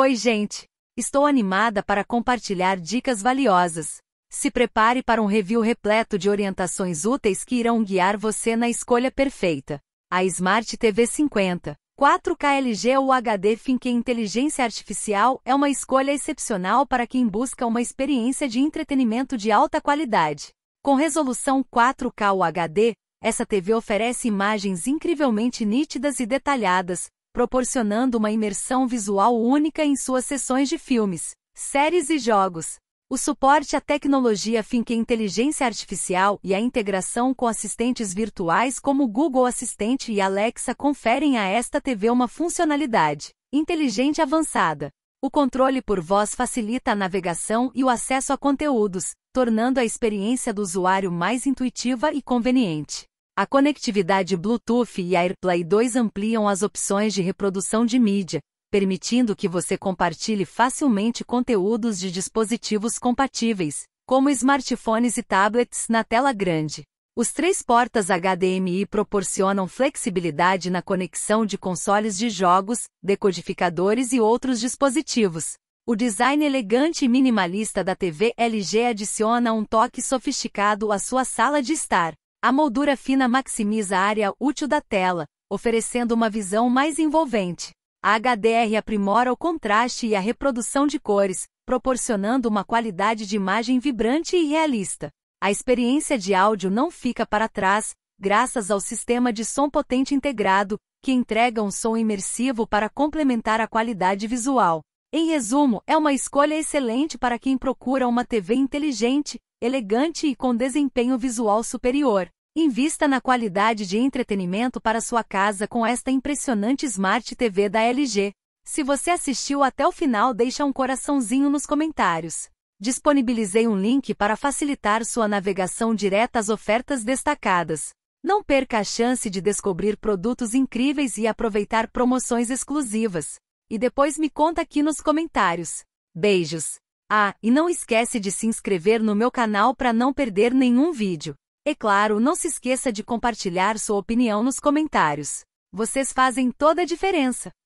Oi, gente! Estou animada para compartilhar dicas valiosas. Se prepare para um review repleto de orientações úteis que irão guiar você na escolha perfeita. A Smart TV 50, 4K LG ou HD FinQ Inteligência Artificial é uma escolha excepcional para quem busca uma experiência de entretenimento de alta qualidade. Com resolução 4K ou HD, essa TV oferece imagens incrivelmente nítidas e detalhadas, proporcionando uma imersão visual única em suas sessões de filmes, séries e jogos. O suporte à tecnologia finca inteligência artificial e a integração com assistentes virtuais como Google Assistente e Alexa conferem a esta TV uma funcionalidade inteligente avançada. O controle por voz facilita a navegação e o acesso a conteúdos, tornando a experiência do usuário mais intuitiva e conveniente. A conectividade Bluetooth e AirPlay 2 ampliam as opções de reprodução de mídia, permitindo que você compartilhe facilmente conteúdos de dispositivos compatíveis, como smartphones e tablets, na tela grande. Os três portas HDMI proporcionam flexibilidade na conexão de consoles de jogos, decodificadores e outros dispositivos. O design elegante e minimalista da TV LG adiciona um toque sofisticado à sua sala de estar. A moldura fina maximiza a área útil da tela, oferecendo uma visão mais envolvente. A HDR aprimora o contraste e a reprodução de cores, proporcionando uma qualidade de imagem vibrante e realista. A experiência de áudio não fica para trás, graças ao sistema de som potente integrado, que entrega um som imersivo para complementar a qualidade visual. Em resumo, é uma escolha excelente para quem procura uma TV inteligente, elegante e com desempenho visual superior. Invista na qualidade de entretenimento para sua casa com esta impressionante Smart TV da LG. Se você assistiu até o final, deixa um coraçãozinho nos comentários. Disponibilizei um link para facilitar sua navegação direta às ofertas destacadas. Não perca a chance de descobrir produtos incríveis e aproveitar promoções exclusivas. E depois me conta aqui nos comentários. Beijos! Ah, e não esquece de se inscrever no meu canal para não perder nenhum vídeo. E é claro, não se esqueça de compartilhar sua opinião nos comentários. Vocês fazem toda a diferença.